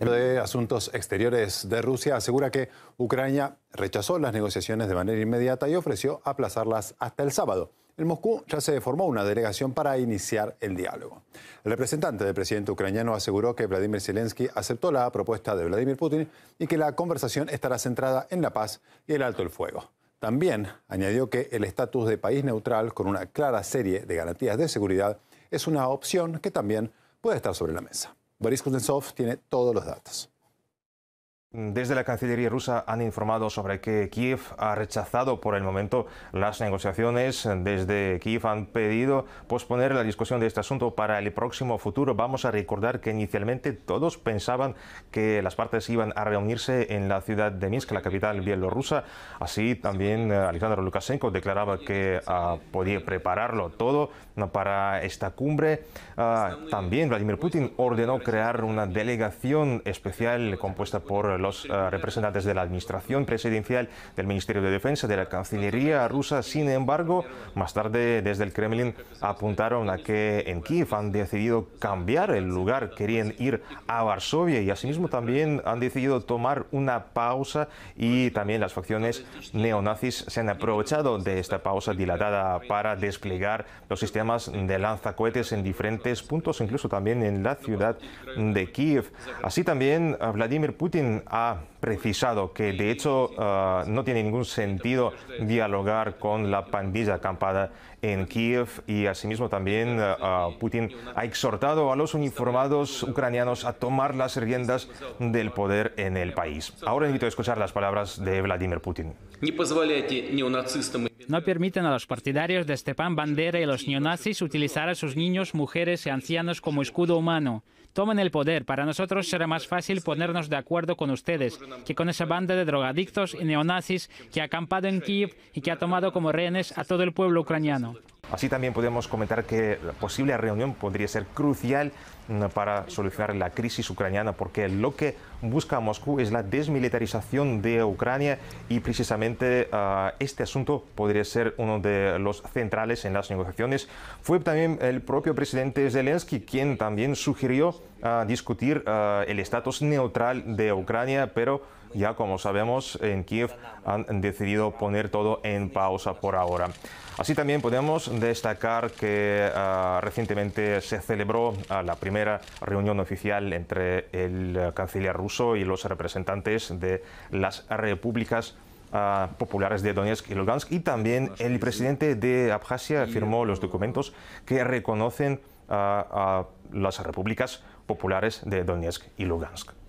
El de Asuntos Exteriores de Rusia asegura que Ucrania rechazó las negociaciones de manera inmediata y ofreció aplazarlas hasta el sábado. En Moscú ya se formó una delegación para iniciar el diálogo. El representante del presidente ucraniano aseguró que Vladimir Zelensky aceptó la propuesta de Vladimir Putin y que la conversación estará centrada en la paz y el alto el fuego. También añadió que el estatus de país neutral con una clara serie de garantías de seguridad es una opción que también puede estar sobre la mesa. Boris Kuznetsov tiene todos los datos. Desde la Cancillería rusa han informado sobre que Kiev ha rechazado por el momento las negociaciones. Desde Kiev han pedido posponer la discusión de este asunto para el próximo futuro. Vamos a recordar que inicialmente todos pensaban que las partes iban a reunirse en la ciudad de Minsk, la capital bielorrusa. Así también eh, Alexander Lukashenko declaraba que ah, podía prepararlo todo para esta cumbre. Ah, también Vladimir Putin ordenó crear una delegación especial compuesta por los eh, representantes de la Administración Presidencial, del Ministerio de Defensa, de la Cancillería rusa, sin embargo, más tarde desde el Kremlin apuntaron a que en Kiev han decidido cambiar el lugar, querían ir a Varsovia y asimismo también han decidido tomar una pausa y también las facciones neonazis se han aprovechado de esta pausa dilatada para desplegar los sistemas de lanzacohetes en diferentes puntos, incluso también en la ciudad de Kiev. Así también Vladimir Putin ha precisado que de hecho ah, no tiene ningún sentido dialogar con la pandilla acampada en Kiev y asimismo también ah, ah, Putin ha exhortado a los uniformados ucranianos a tomar las riendas del poder en el país. Ahora invito a escuchar las palabras de Vladimir Putin. No permiten a los partidarios de Stepan Bandera y los neonazis utilizar a sus niños, mujeres y ancianos como escudo humano. Tomen el poder. Para nosotros será más fácil ponernos de acuerdo con ustedes que con esa banda de drogadictos y neonazis que ha acampado en Kiev y que ha tomado como rehenes a todo el pueblo ucraniano. Así también podemos comentar que la posible reunión podría ser crucial mm, para solucionar la crisis ucraniana, porque lo que busca Moscú es la desmilitarización de Ucrania y precisamente ah, este asunto podría ser uno de los centrales en las negociaciones. Fue también el propio presidente Zelensky quien también sugirió ah, discutir ah, el estatus neutral de Ucrania, pero ya como sabemos en Kiev han decidido poner todo en pausa por ahora. Así también podemos destacar que ah, recientemente se celebró ah, la primera reunión oficial entre el canciller ruso y los representantes de las repúblicas ah, populares de Donetsk y Lugansk y también el presidente de Abjasia firmó los documentos que reconocen a las repúblicas populares de Donetsk y Lugansk.